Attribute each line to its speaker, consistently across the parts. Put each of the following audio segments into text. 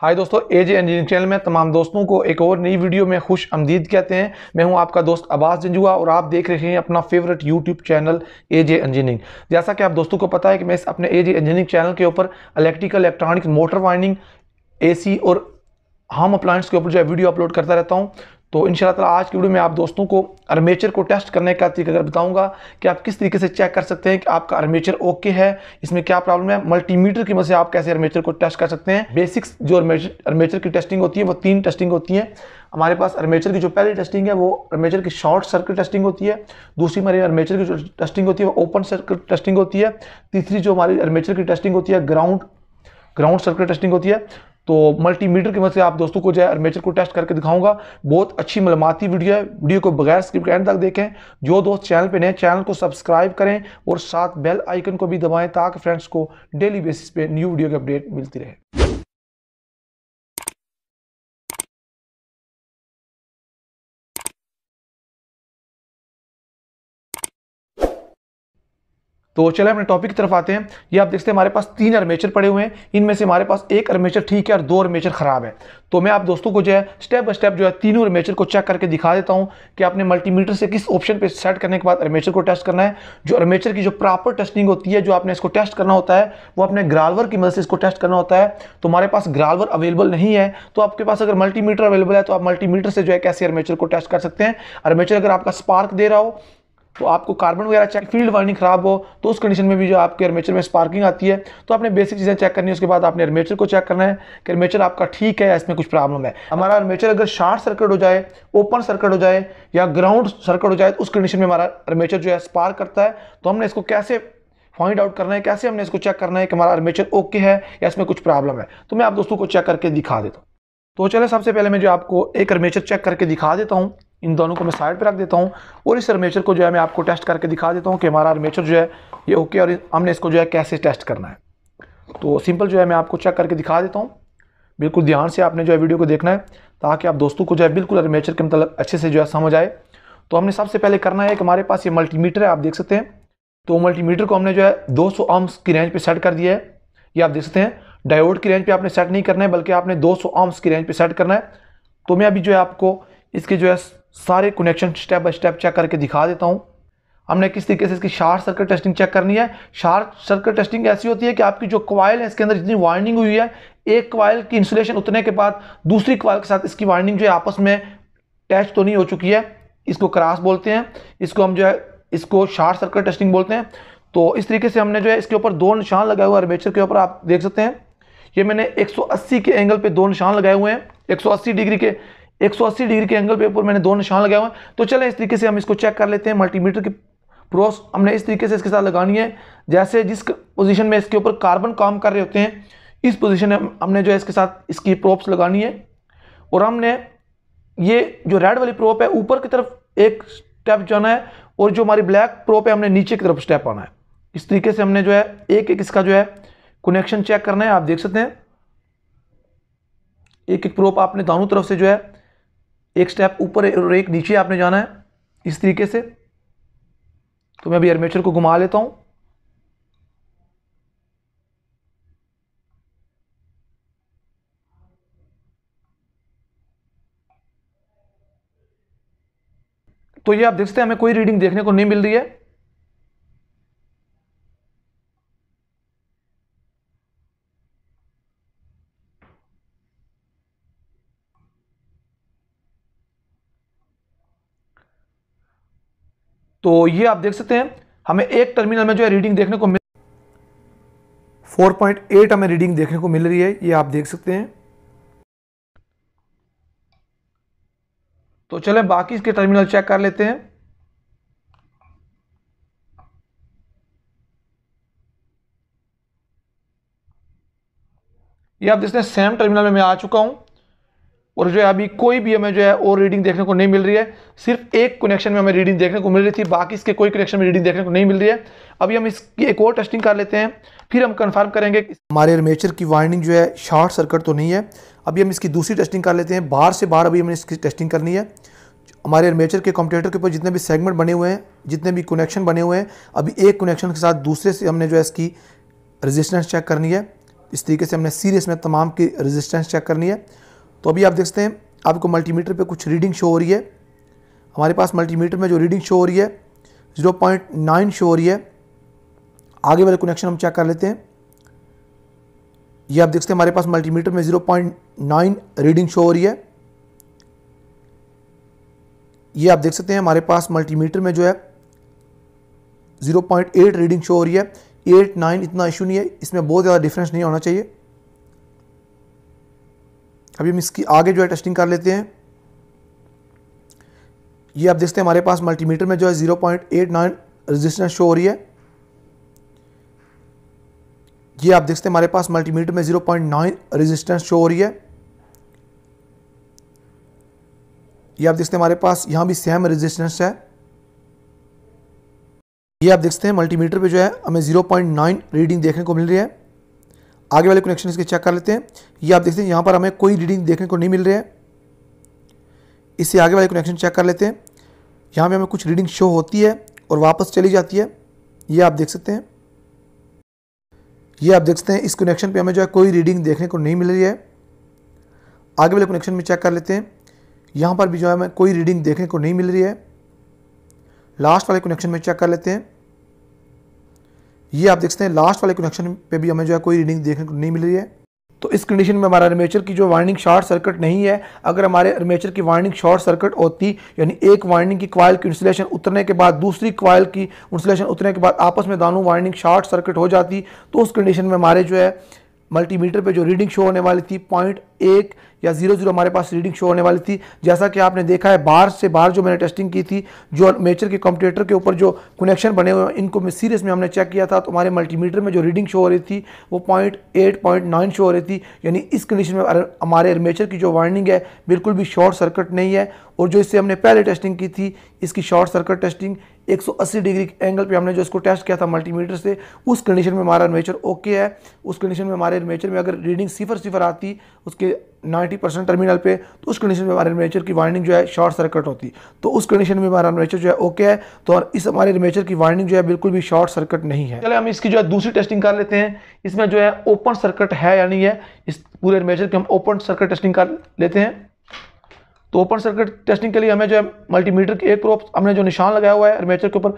Speaker 1: हाय दोस्तों एजे engineering channel में तमाम दोस्तों को एक और नई वीडियो में खुश आमदीद कहते हैं मैं हूं आपका दोस्त अब्बास जंजुआ और आप देख रहे हैं अपना favourite YouTube channel AJ engineering जैसा कि आप दोस्तों को पता है कि मैं इस अपने एजे इंजीनियरिंग चैनल के ऊपर इलेक्ट्रिकल इलेक्ट्रॉनिक्स मोटर वाइनिंग सी और हम अप्लाइंस के ऊपर जो है वीडियो अपलोड करता रहता हूँ तो इन ताला आज की वीडियो में आप दोस्तों को अर्मेचर को टेस्ट करने का तरीका बताऊंगा कि आप किस तरीके से चेक कर सकते हैं कि आपका अर्मेचर ओके है इसमें क्या प्रॉब्लम है मल्टीमीटर की मदद से आप कैसे अर्मेचर को टेस्ट कर सकते हैं बेसिक्स जो अर्मेचर की टेस्टिंग होती है वो तीन टेस्टिंग होती है हमारे पास अर्मेचर की जो पहली टेस्टिंग है वो अर्मेचर की शॉर्ट सर्किट टेस्टिंग होती है दूसरी हमारी अर्मेचर की जो टेस्टिंग होती है वो ओपन सर्किट टेस्टिंग होती है तीसरी जो हमारी अर्मेचर की टेस्टिंग होती है ग्राउंड ग्राउंड सर्किट टेस्टिंग होती है तो मल्टीमीटर की मदद से आप दोस्तों को जो है अर्मेचर को टेस्ट करके दिखाऊंगा बहुत अच्छी मलमाती वीडियो है वीडियो को बगैर स्क्रिप्ट एंड तक देखें जो दोस्त चैनल पे नए चैनल को सब्सक्राइब करें और साथ बेल आइकन को भी दबाएं ताकि फ्रेंड्स को डेली बेसिस पे न्यू वीडियो की अपडेट मिलती रहे तो चले अपने टॉपिक की तरफ आते हैं ये आप देखते हैं हमारे पास तीन अर्मेचर पड़े हुए हैं इनमें से हमारे पास एक अर्मेचर ठीक है और दो अर्मेचर खराब है तो मैं आप दोस्तों को जो है स्टेप बाय स्टेप जो है तीनों अर्मेचर को चेक करके दिखा देता हूं कि आपने मल्टीमीटर से किस ऑप्शन पर सेट करने के बाद अर्मेचर को टेस्ट करना है जो अर्मेचर की जो प्रॉपर टेस्टिंग होती है जो आपने इसको टेस्ट करना होता है वो अपने ग्रालवर की मदद से इसको टेस्ट करना होता है तो हमारे पास ग्रालवर अवेलेबल नहीं है तो आपके पास अगर मल्टीमीटर अवेलेबल है तो आप मल्टीमीटर से जो है कैसे अर्मेचर को टेस्ट कर सकते हैं अर्मेचर अगर आपका स्पार्क दे रहा हो तो आपको कार्बन वगैरह चेक फील्ड वर्निंग खराब हो तो उस कंडीशन में भी जो आपके एर्मेचर में स्पार्किंग आती है तो आपने बेसिक चीज़ें चेक करनी है उसके बाद आपने एर्मेचर को चेक करना है कि एर्मेचर आपका ठीक है या इसमें कुछ प्रॉब्लम है हमारा एर्मेचर अगर शार्ट सर्किट हो जाए ओपन सर्किट हो जाए या ग्राउंड सर्किट हो जाए तो उस कंडीशन में हमारा एर्मेचर जो है स्पार्क करता है तो हमने इसको कैसे फाइंड आउट करना है कैसे हमने इसको चेक करना है कि हमारा अर्मेचर ओके है या इसमें कुछ प्रॉब्लम है तो मैं आप दोस्तों को चेक करके दिखा देता हूँ तो चले सबसे पहले मैं जो आपको एक अर्मेचर चेक करके दिखा देता हूँ इन दोनों को मैं साइड पर रख देता हूँ और इस आर्मेचर को जो है मैं आपको टेस्ट करके दिखा देता हूँ कि हमारा आर्मेचर जो है ये ओके और हमने इसको जो है कैसे टेस्ट करना है तो सिंपल जो है मैं आपको चेक करके दिखा देता हूँ बिल्कुल ध्यान से आपने जो है वीडियो को देखना है ताकि आप दोस्तों को जो है बिल्कुल आर्मेचर के मतलब अच्छे से जो है समझ आए तो हमने सबसे पहले करना है कि हमारे पास ये मल्टीमीटर है आप देख सकते हैं तो मल्टीमीटर को हमने जो है 200 सौ आर्म्स की रेंज पे सेट कर दिया है ये आप देख सकते हैं डायोड की रेंज पे आपने सेट नहीं करना है बल्कि आपने 200 सौ आर्म्स की रेंज पे सेट करना है तो मैं अभी जो है आपको इसके जो है सारे connection step by step check करके दिखा देता हूँ हमने किस तरीके से इसकी शार्ट सर्किट टेस्टिंग चेक करनी है शार्ट सर्किट टेस्टिंग ऐसी होती है कि आपकी जो क्वाइल है इसके अंदर जितनी वार्निंग हुई है एक क्वाइल की इंसुलेशन उतने के बाद दूसरी क्वाइल के साथ इसकी वार्निंग जो है आपस में टैच तो नहीं हो चुकी है इसको क्रास बोलते हैं इसको हम जो है इसको शार्ट सर्किट टेस्टिंग बोलते हैं तो इस तरीके से हमने जो है इसके ऊपर दो निशान लगाए हुए हैं के ऊपर आप देख सकते हैं ये मैंने 180 के एंगल पे दो निशान लगाए हुए हैं 180 डिग्री के 180 डिग्री के एंगल पेपर मैंने दो निशान लगाए हुए हैं तो चले इस तरीके से हम इसको चेक कर लेते हैं मल्टीमीटर की प्रोस हमने इस तरीके से इसके साथ लगानी है जैसे जिस पोजीशन में इसके ऊपर कार्बन काम कर रहे होते हैं इस पोजीशन में हमने जो है इसके साथ इसकी प्रोप्स लगानी है और हमने ये जो रेड वाली प्रोप है ऊपर की तरफ एक स्टेप जाना है और जो हमारी ब्लैक प्रोप है हमने नीचे की तरफ स्टेप आना है इस तरीके से हमने जो है एक एक इसका जो है कनेक्शन चेक करना है आप देख सकते हैं एक एक प्रोप आपने दोनों तरफ से जो है एक स्टेप ऊपर और एक नीचे आपने जाना है इस तरीके से तो मैं अभी एयरमेचर को घुमा लेता हूँ तो ये आप देखते हैं हमें कोई रीडिंग देखने को नहीं मिल रही है तो ये आप देख सकते हैं हमें एक टर्मिनल में जो है रीडिंग देखने को मिल 4.8 हमें रीडिंग देखने को मिल रही है ये आप देख सकते हैं तो चले बाकी इसके टर्मिनल चेक कर लेते हैं ये आप देखते हैं सेम टर्मिनल में मैं आ चुका हूं और जो है अभी कोई भी हमें जो है और रीडिंग देखने को नहीं मिल रही है सिर्फ एक कनेक्शन में हमें रीडिंग देखने को मिल रही थी बाकी इसके कोई कनेक्शन में रीडिंग देखने को नहीं मिल रही है अभी हम इसकी एक और टेस्टिंग कर लेते हैं फिर हम कंफर्म करेंगे हमारे अर्मेचर की वाइंडिंग जो है शॉर्ट सर्किट तो नहीं है अभी हम इसकी दूसरी टेस्टिंग कर लेते हैं बाहर से बाहर अभी हमें इसकी टेस्टिंग करनी है हमारे अर्मेचर के कंप्यूटर के ऊपर जितने भी सेगमेंट बने हुए हैं जितने भी कनेक्शन बने हुए हैं अभी एक कनेक्शन के साथ दूसरे से हमने जो है इसकी रजिस्टेंस चेक करनी है इस तरीके से हमने सीरीज में तमाम की रजिस्टेंस चेक करनी है तो अभी आप देखते हैं आपको मल्टीमीटर पे कुछ रीडिंग शो हो रही है हमारे पास मल्टीमीटर में जो रीडिंग शो हो रही है 0.9 शो हो रही है आगे वाले कनेक्शन हम चेक कर लेते हैं ये आप देखते हैं हमारे पास मल्टीमीटर में 0.9 रीडिंग शो हो रही है ये आप देख सकते हैं हमारे पास मल्टीमीटर में जो है 0.8 रीडिंग शो हो रही है एट नाइन इतना इशू नहीं है इसमें बहुत ज़्यादा डिफरेंस नहीं होना चाहिए अभी हम इसकी आगे जो है टेस्टिंग कर लेते हैं ये आप देखते हैं हमारे पास मल्टीमीटर में जो है zero point eight nine resistance show हो रही है ये आप देखते हैं हमारे पास मल्टीमीटर में zero point nine resistance show हो रही है ये आप देखते हैं हमारे पास यहां भी सेम रेजिस्टेंस है ये आप देखते हैं मल्टीमीटर पे जो है हमें 0.9 रीडिंग देखने को मिल रही है आगे वाले कनेक्शन इसके चेक कर लेते हैं ये आप देखते हैं यहाँ पर हमें कोई रीडिंग देखने को नहीं मिल रही है इससे आगे वाले कनेक्शन चेक कर लेते हैं यहाँ पर हमें कुछ रीडिंग शो होती है और वापस चली जाती है ये आप देख सकते हैं ये आप देख सकते हैं इस कनेक्शन पे हमें जो है कोई रीडिंग देखने को नहीं मिल रही है आगे वाले कनेक्शन में चेक कर लेते हैं यहाँ पर भी जो है हमें कोई रीडिंग देखने को नहीं मिल रही है लास्ट वाले कनेक्शन में चेक कर लेते हैं ये आप देखते हैं लास्ट वाले कनेक्शन पे भी हमें जो है कोई रीडिंग देखने को नहीं मिल रही है तो इस कंडीशन में हमारा अर्मेचर की जो वाइंडिंग शॉर्ट सर्किट नहीं है अगर हमारे अर्मेचर की वाइंडिंग शॉर्ट सर्किट होती यानी एक वाइंडिंग की क्वाइल की इंसुलेशन उतरने के बाद दूसरी क्वाइल की इंसुलेशन उतरने के बाद आपस में दोनों वाइंडिंग शॉर्ट सर्किट हो जाती तो उस कंडीशन में हमारे जो है मल्टीमीटर पे जो रीडिंग शो होने वाली थी पॉइंट एक या जीरो जीरो हमारे पास रीडिंग शो होने वाली थी जैसा कि आपने देखा है बाहर से बाहर जो मैंने टेस्टिंग की थी जो मेचर के कंप्यूटर के ऊपर जो कनेक्शन बने हुए हैं इनको सीरियस में हमने चेक किया था तो हमारे मल्टीमीटर में जो रीडिंग शो हो रही थी वो point eight point nine show हो रही थी यानी इस कंडीशन में हमारे मेचर की जो वाइंडिंग है बिल्कुल भी शॉर्ट सर्किट नहीं है और जो इससे हमने पहले टेस्टिंग की थी इसकी short circuit testing 180 degree angle पे हमने जो इसको टेस्ट किया था मल्टीमीटर से उस कंडीशन में हमारा नेचर ओके है उस कंडीशन में हमारे नेचर में अगर रीडिंग सिफर सिफर आती उसके 90 परसेंट टर्मिनल पे तो उस कंडीशन में हमारे नेचर की वाइंडिंग जो है शॉर्ट सर्किट होती तो उस कंडीशन में हमारा नेचर जो है ओके है तो इस हमारे नेचर की वाइंडिंग जो है बिल्कुल भी शॉर्ट सर्किट नहीं है चले हम इसकी जो है दूसरी टेस्टिंग कर लेते हैं इसमें जो है ओपन सर्किट है या नहीं है इस पूरे नेचर की हम ओपन सर्किट टेस्टिंग कर लेते हैं तो ओपन सर्किट टेस्टिंग के लिए हमें जो है मल्टीमीटर की एक प्रोप हमने जो निशान लगाया हुआ है अर्मेचर के ऊपर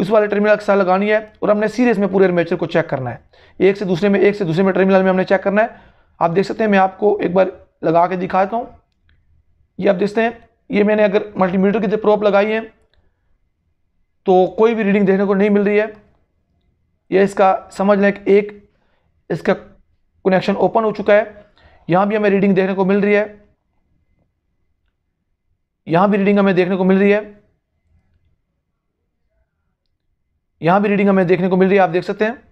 Speaker 1: उस वाले टर्मिनल के साथ लगानी है और हमने सीरीज में पूरे अर्मेचर को चेक करना है एक से दूसरे में एक से दूसरे में टर्मिनल में हमने चेक करना है आप देख सकते हैं मैं आपको एक बार लगा के दिखाता हूँ ये आप देखते हैं ये मैंने अगर मल्टीमीटर की जो प्रोप लगाई है तो कोई भी रीडिंग देखने को नहीं मिल रही है यह इसका समझ लें कि एक इसका कनेक्शन ओपन हो चुका है यहाँ भी हमें रीडिंग देखने को मिल रही है यहां भी रीडिंग हमें देखने को मिल रही है यहां भी रीडिंग हमें देखने को मिल रही है आप देख सकते हैं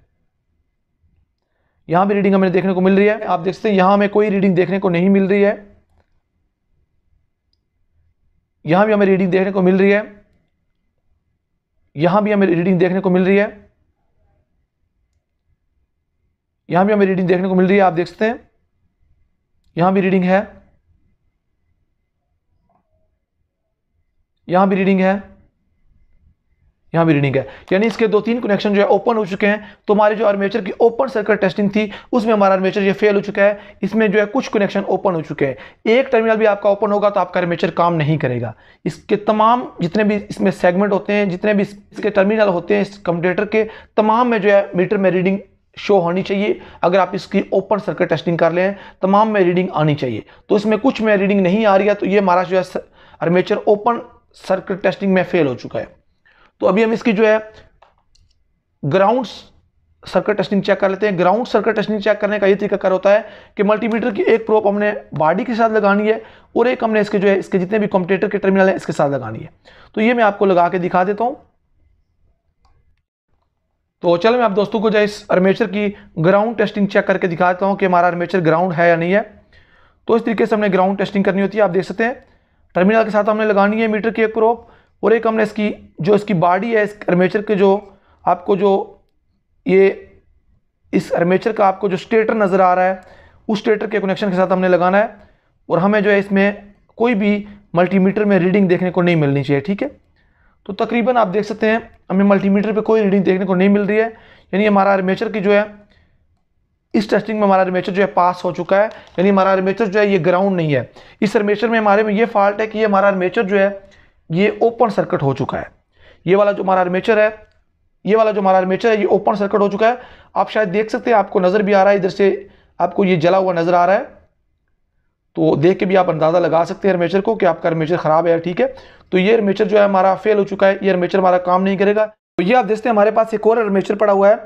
Speaker 1: यहां भी रीडिंग हमें देखने को मिल रही है आप देख सकते हैं यहां हमें कोई रीडिंग देखने को नहीं मिल रही है यहां भी हमें रीडिंग देखने को मिल रही है यहां भी हमें रीडिंग देखने को मिल रही है यहां भी हमें रीडिंग देखने को मिल रही है आप देख सकते हैं यहां भी रीडिंग है यहां भी रीडिंग है यहां भी रीडिंग है यानी इसके दो तीन कनेक्शन जो है ओपन हो चुके हैं तो हमारे जो आर्मेचर की ओपन सर्किट टेस्टिंग थी उसमें हमारा आर्मेचर ये फेल हो चुका है इसमें जो है कुछ कनेक्शन ओपन हो चुके हैं एक टर्मिनल भी आपका ओपन होगा तो आपका आर्मेचर काम नहीं करेगा इसके तमाम जितने भी इसमें सेगमेंट होते हैं जितने भी इसके टर्मिनल होते हैं इस कंप्यूटर के तमाम में जो है मीटर में रीडिंग शो होनी चाहिए अगर आप इसकी ओपन सर्किट टेस्टिंग कर लें तमाम में रीडिंग आनी चाहिए तो इसमें कुछ में रीडिंग नहीं आ रही है तो ये हमारा जो है आर्मेचर ओपन सर्किट टेस्टिंग में फेल हो चुका है तो अभी हम इसकी जो है ग्राउंड सर्किट टेस्टिंग चेक कर लेते हैं ग्राउंड सर्किट टेस्टिंग चेक करने का ये कर होता है कि मल्टीमीटर की एक प्रोप हमने बॉडी के साथ लगानी है और एक हमने इसके जो है इसके जितने भी कॉम्पिटेटर के टर्मिनल है इसके साथ लगानी है तो ये मैं आपको लगा के दिखा देता हूँ तो चलो मैं आप दोस्तों को जो इस अर्मेचर की ग्राउंड टेस्टिंग चेक करके दिखा देता हूँ कि हमारा अर्मेचर ग्राउंड है या नहीं है तो इस तरीके से हमने ग्राउंड टेस्टिंग करनी होती है आप देख सकते हैं टर्मिनल के साथ हमने लगानी है मीटर की एक क्रॉप और एक हमने इसकी जो इसकी बॉडी है इस अर्मेचर के जो आपको जो ये इस अर्मेचर का आपको जो स्टेटर नज़र आ रहा है उस स्टेटर के कनेक्शन के साथ हमने लगाना है और हमें जो है इसमें कोई भी मल्टीमीटर में रीडिंग देखने को नहीं मिलनी चाहिए ठीक है तो तकरीबन आप देख सकते हैं हमें मल्टीमीटर पे कोई रीडिंग देखने को नहीं मिल रही है यानी हमारा अर्मेचर की जो है इस टेस्टिंग में हमारा अर्मेचर जो है पास हो चुका है यानी हमारा अर्मेचर जो है ये ग्राउंड नहीं है इस अर्मेचर में हमारे में ये फॉल्ट है कि ये हमारा अर्मेचर जो है ये ओपन सर्किट हो चुका है ये वाला जो हमारा अर्मेचर है ये वाला जो हमारा अर्मेचर है ये ओपन सर्किट हो चुका है आप शायद देख सकते हैं आपको नज़र भी आ रहा है इधर से आपको ये जला हुआ नज़र आ रहा है तो देख के भी आप अंदाज़ा लगा सकते हैं अर्मेचर को कि आपका अर्मेचर ख़राब है ठीक है तो ये अर्मेचर जो है हमारा फेल हो चुका है ये अर्मेचर हमारा काम नहीं करेगा तो ये आप देखते हैं हमारे पास एक और अर्मेचर पड़ा हुआ है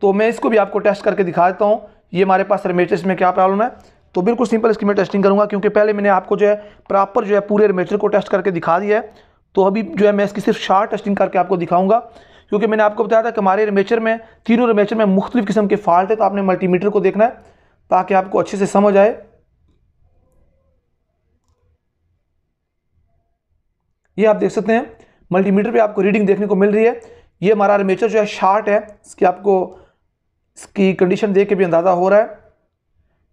Speaker 1: तो मैं इसको भी आपको टेस्ट करके दिखा देता हूँ ये हमारे पास रेमेचर में क्या प्रॉब्लम है तो बिल्कुल सिंपल इसकी मैं टेस्टिंग करूँगा क्योंकि पहले मैंने आपको जो है प्रॉपर जो है पूरे रेमेटर को टेस्ट करके दिखा दिया है तो अभी जो है मैं इसकी सिर्फ शार्ट टेस्टिंग करके आपको दिखाऊंगा क्योंकि मैंने आपको बताया था कि हमारे रेमेचर में तीनों रेमेचर में मुख्तलिफ किस्म के फॉल्ट है तो आपने मल्टीमीटर को देखना है ताकि आपको अच्छे से समझ आए ये आप देख सकते हैं मल्टीमीटर पे आपको रीडिंग देखने को मिल रही है ये हमारा रेमेचर जो है शार्ट है इसकी आपको की कंडीशन देख के भी अंदाज़ा हो रहा है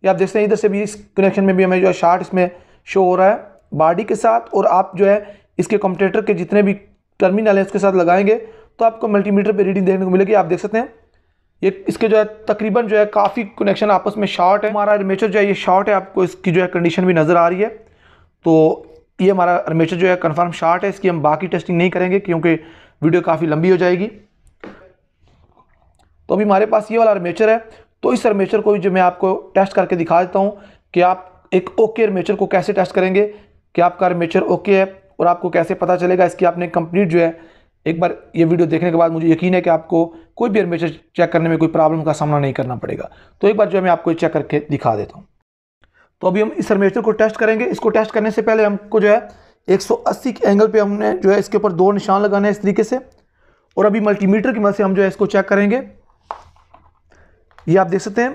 Speaker 1: ये आप देख सकते हैं इधर से भी इस कनेक्शन में भी हमें जो है शार्ट इसमें शो हो रहा है बॉडी के साथ और आप जो है इसके कंप्यूटर के जितने भी टर्मिनल हैं उसके साथ लगाएंगे तो आपको मल्टीमीटर पर रीडिंग देखने को मिलेगी आप देख सकते हैं ये इसके जो है तकरीबन जो है काफ़ी कनेक्शन आपस में शॉर्ट है हमारा अर्मेचर जो है ये शॉर्ट है आपको इसकी जो है कंडीशन भी नज़र आ रही है तो ये हमारा अर्मेचर जो है कन्फर्म शार्ट है इसकी हम बाकी टेस्टिंग नहीं करेंगे क्योंकि वीडियो काफ़ी लंबी हो जाएगी तो अभी हमारे पास ये वाला आर्मेचर है तो इस आर्मेचर को जो मैं आपको टेस्ट करके दिखा देता हूँ कि आप एक ओके आर्मेचर को कैसे टेस्ट करेंगे कि आपका आर्मेचर ओके है और आपको कैसे पता चलेगा इसकी आपने कंप्लीट जो है एक बार ये वीडियो देखने के बाद मुझे यकीन है कि आपको कोई भी आर्मेचर चेक करने में कोई प्रॉब्लम का सामना नहीं करना पड़ेगा तो एक बार जो है मैं आपको चेक करके दिखा देता हूँ तो अभी हम इस आर्मेचर को टेस्ट करेंगे इसको टेस्ट करने से पहले हमको जो है 180 के एंगल पे हमने जो है इसके ऊपर दो निशान लगाने हैं इस तरीके से और अभी मल्टीमीटर की मदद से हम जो है इसको चेक करेंगे ये आप देख सकते हैं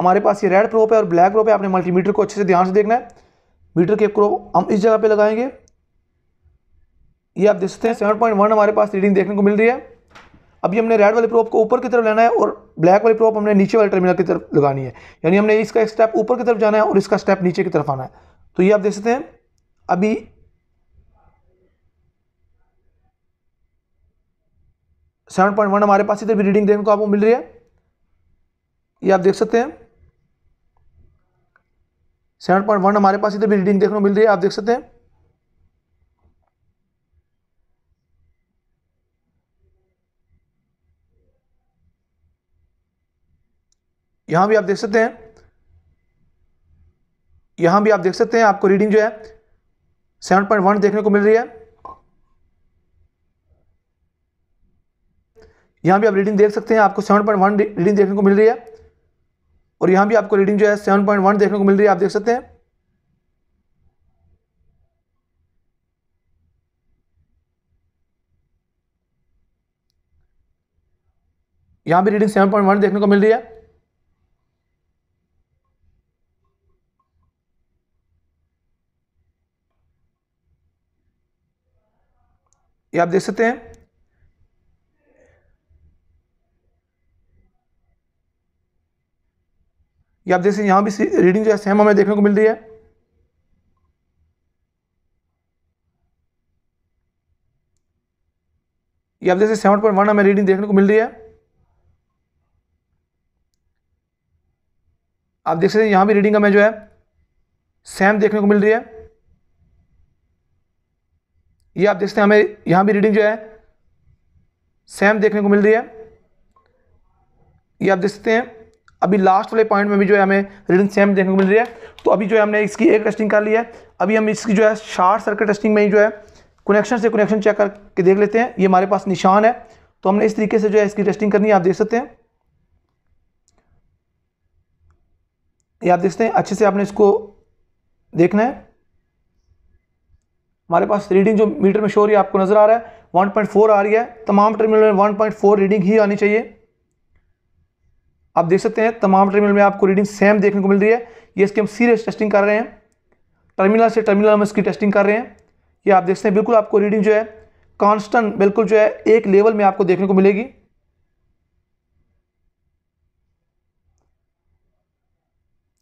Speaker 1: हमारे पास ये रेड प्रोप है और ब्लैक प्रोप है आपने मल्टीमीटर को अच्छे से ध्यान से देखना है मीटर के प्रोप हम इस जगह पे लगाएंगे ये आप देख सकते हैं सेवन पॉइंट वन हमारे पास रीडिंग देखने को मिल रही है अभी हमने रेड वाले प्रोप को ऊपर की तरफ लेना है और ब्लैक वाली प्रोप हमने नीचे वाले टर्मिनल की तरफ लगानी है यानी हमने इसका एक स्टेप ऊपर की तरफ जाना है और इसका स्टेप नीचे की तरफ आना है तो ये आप देख सकते हैं अभी सेवन पॉइंट वन हमारे पास इधर भी रीडिंग देखने को आपको मिल रही है ये आप देख सकते हैं सेवन पॉइंट वन हमारे पास इधर भी रीडिंग देखने को मिल रही है आप देख सकते हैं यहां भी आप देख सकते हैं यहां भी आप देख सकते हैं आपको रीडिंग जो है सेवन पॉइंट वन देखने को मिल रही है यहां भी आप रीडिंग देख सकते हैं आपको सेवन पॉइंट वन रीडिंग देखने को मिल रही है और यहां भी आपको रीडिंग जो है सेवन पॉइंट वन देखने को मिल रही है आप देख सकते हैं यहां भी रीडिंग सेवन पॉइंट वन देखने को मिल रही है ये आप देख सकते हैं कि आप जैसे यहां भी रीडिंग जो है सेम हमें देखने को मिल रही है ये आप जैसे सेवन पॉइंट वन हमें रीडिंग देखने को मिल रही है आप देख सकते हैं यहाँ भी रीडिंग हमें जो है सेम देखने को मिल रही है ये आप देखते हैं हमें यहां भी रीडिंग जो है सेम देखने को मिल रही है ये आप देख सकते हैं अभी लास्ट वाले पॉइंट में भी जो है हमें रीडिंग सेम देखने को मिल रही है तो अभी जो है हमने इसकी एक टेस्टिंग कर ली है अभी हम इसकी जो है शार्ट सर्किट टेस्टिंग में ही जो है कनेक्शन से कनेक्शन चेक करके देख लेते हैं ये हमारे पास निशान है तो हमने इस तरीके से जो है इसकी टेस्टिंग करनी है आप देख सकते हैं ये आप देखते हैं अच्छे से आपने इसको देखना है हमारे पास रीडिंग जो मीटर में शोर है आपको नज़र आ रहा है 1.4 आ रही है तमाम टर्मिनल में 1.4 रीडिंग ही आनी चाहिए आप देख सकते हैं तमाम टर्मिनल में आपको रीडिंग सेम देखने को मिल रही है ये इसकी हम सीरियस टेस्टिंग कर रहे हैं टर्मिनल से टर्मिनल हम इसकी टेस्टिंग कर रहे हैं ये आप देखते हैं बिल्कुल आपको रीडिंग जो है कांस्टेंट बिल्कुल जो है एक लेवल में आपको देखने को मिलेगी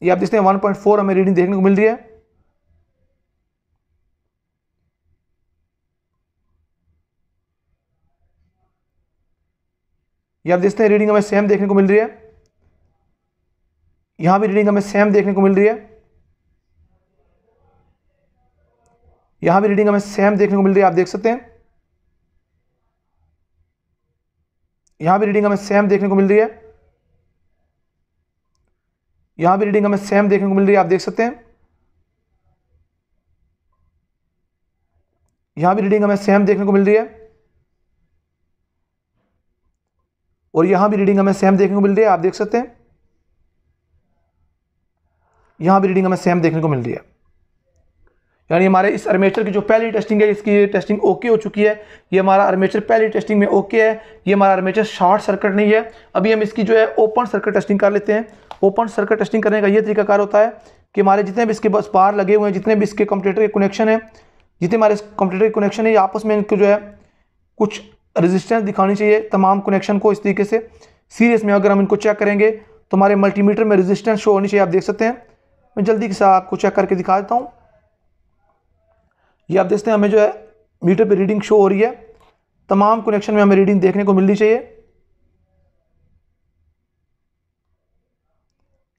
Speaker 1: ये आप देखते हैं फोर हमें रीडिंग देखने को मिल रही है ये आप देखते हैं रीडिंग हमें सेम देखने को मिल रही है यहां भी रीडिंग हमें सेम देखने को मिल रही है यहां भी रीडिंग हमें सेम देखने को मिल रही है आप देख सकते हैं यहां भी रीडिंग हमें सेम देखने को मिल रही है यहां भी रीडिंग हमें सेम देखने को मिल रही है आप देख सकते हैं यहां भी रीडिंग हमें सेम देखने को मिल रही है और यहां भी रीडिंग हमें सेम देखने को मिल रही है आप देख सकते हैं यहाँ भी रीडिंग हमें सेम देखने को मिल रही है यानी हमारे इस अर्मेचर की जो पहली टेस्टिंग है इसकी टेस्टिंग ओके हो चुकी है ये हमारा अर्मेचर पहली टेस्टिंग में ओके है ये हमारा अर्मेचर शॉर्ट सर्किट नहीं है अभी हम इसकी जो है ओपन सर्किट टेस्टिंग कर लेते हैं ओपन सर्किट टेस्टिंग करने का ये तरीकाकार होता है कि हमारे जितने भी इसके बस पार लगे हुए हैं जितने भी इसके कंप्यूटर के कनेक्शन हैं जितने हमारे कंप्यूटर के कनेक्शन है ये आपस में इनको जो है कुछ रेजिस्टेंस दिखानी चाहिए तमाम कनेक्शन को इस तरीके से सीरीज में अगर हम इनको चेक करेंगे तो हमारे मल्टीमीटर में रेजिस्टेंस शो होनी चाहिए आप देख सकते हैं मैं जल्दी से आपको चेक करके दिखा देता हूँ ये आप देखते हैं हमें जो है मीटर पे रीडिंग शो हो रही है तमाम कनेक्शन में हमें रीडिंग देखने को मिलनी चाहिए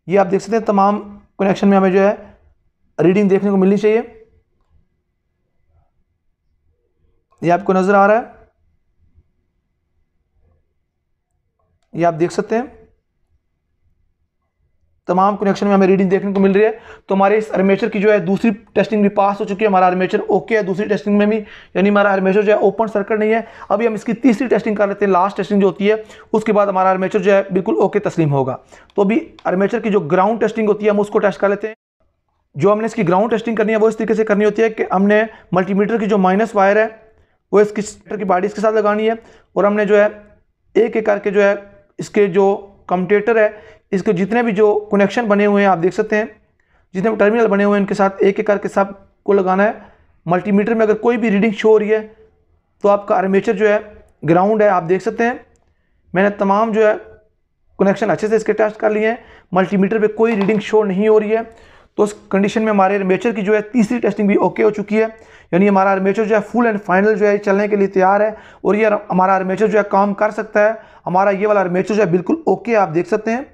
Speaker 1: ये आप देख सकते हैं तमाम कनेक्शन में हमें जो है रीडिंग देखने को मिलनी चाहिए ये आपको नज़र आ रहा है ये आप देख सकते हैं तमाम कनेक्शन में हमें रीडिंग देखने को मिल रही है तो हमारे इस आर्मेचर की जो है दूसरी टेस्टिंग भी पास हो चुकी है हमारा आर्मेचर ओके है दूसरी टेस्टिंग में भी यानी हमारा आर्मेचर जो है ओपन सर्किट नहीं है अभी हम इसकी तीसरी टेस्टिंग कर लेते हैं लास्ट टेस्टिंग जो होती है उसके बाद हमारा आर्मेचर जो है बिल्कुल ओके तस्लीम होगा तो अभी आर्मेचर की जो ग्राउंड टेस्टिंग होती है हम उसको टेस्ट कर लेते हैं जो हमने इसकी ग्राउंड टेस्टिंग करनी है वो इस तरीके से करनी होती है कि हमने मल्टीमीटर की जो माइनस वायर है वो इसकी की बाडी इसके साथ लगानी है और हमने जो है एक एक करके जो है इसके जो कम्पटेटर है इसके जितने भी जो कनेक्शन बने हुए हैं आप देख सकते हैं जितने भी टर्मिनल बने हुए हैं उनके साथ एक एक करके सब को लगाना है मल्टीमीटर में अगर कोई भी रीडिंग शो हो रही है तो आपका आर्मेचर जो है ग्राउंड है आप देख सकते हैं मैंने तमाम जो है कनेक्शन अच्छे से इसके टेस्ट कर लिए हैं मल्टीमीटर पर कोई रीडिंग शो नहीं हो रही है तो उस कंडीशन में हमारे आर्मेचर की जो है तीसरी टेस्टिंग भी ओके हो चुकी है यानी हमारा आर्मेचर जो है फुल एंड फाइनल जो है चलने के लिए तैयार है और ये हमारा आर्मेचर जो है काम कर सकता है हमारा ये वाला आर्मेचर जो है बिल्कुल ओके आप देख सकते हैं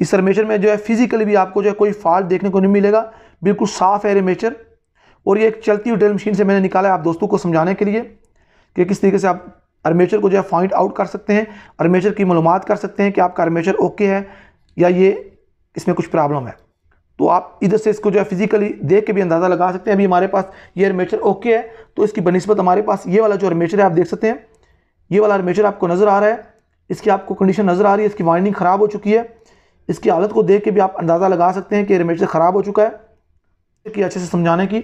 Speaker 1: इस रमेचर में जो है फिजिकली भी आपको जो है कोई फॉल्ट देखने को नहीं मिलेगा बिल्कुल साफ है रमेचर और ये एक चलती हुई ड्रिल मशीन से मैंने निकाला है आप दोस्तों को समझाने के लिए कि किस तरीके से आप अरमेचर को जो है फाइंड आउट कर सकते हैं अरमेचर की मालूम कर सकते हैं कि आपका अरमेचर ओके है या ये इसमें कुछ प्रॉब्लम है तो आप इधर से इसको जो है फिजिकली देख के भी अंदाज़ा लगा सकते हैं अभी हमारे पास ये अर्मेचर ओके है तो इसकी बनस्बत हमारे पास ये वाला जो अर्मेचर है आप देख सकते हैं ये वाला अर्मेचर आपको नज़र आ रहा है इसकी आपको कंडीशन नज़र आ रही है इसकी वाइंडिंग ख़राब हो चुकी है इसकी हालत को देख के भी आप अंदाज़ा लगा सकते हैं कि रेमेडिसिन ख़राब हो चुका है कि अच्छे से समझाने की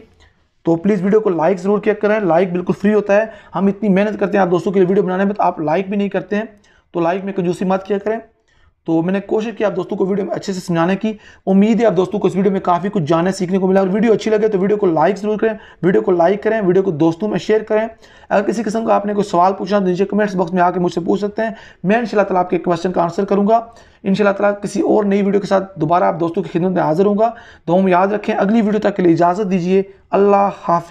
Speaker 1: तो प्लीज़ वीडियो को लाइक ज़रूर किया करें लाइक बिल्कुल फ्री होता है हम इतनी मेहनत करते हैं आप दोस्तों के लिए वीडियो बनाने में तो आप लाइक भी नहीं करते हैं तो लाइक में कंजूसी मत किया करें तो मैंने कोशिश की आप दोस्तों को वीडियो में अच्छे से समझाने की उम्मीद है आप दोस्तों को इस वीडियो में काफ़ी कुछ जानने सीखने को मिला और वीडियो अच्छी लगे तो वीडियो को लाइक जरूर करें वीडियो को लाइक करें वीडियो को दोस्तों में शेयर करें अगर किसी किस्म का आपने कोई सवाल पूछना तो नीचे कमेंट्स बॉक्स में आकर मुझसे पूछ सकते हैं मैं इनशाला तला आपके क्वेश्चन का आंसर करूँगा इनशाला तला किसी और नई वीडियो के साथ दोबारा आप दोस्तों की खिदमत में हाजिर होंगे तो हम याद रखें अगली वीडियो तक के लिए इजाज़त दीजिए अल्लाह हाफिज़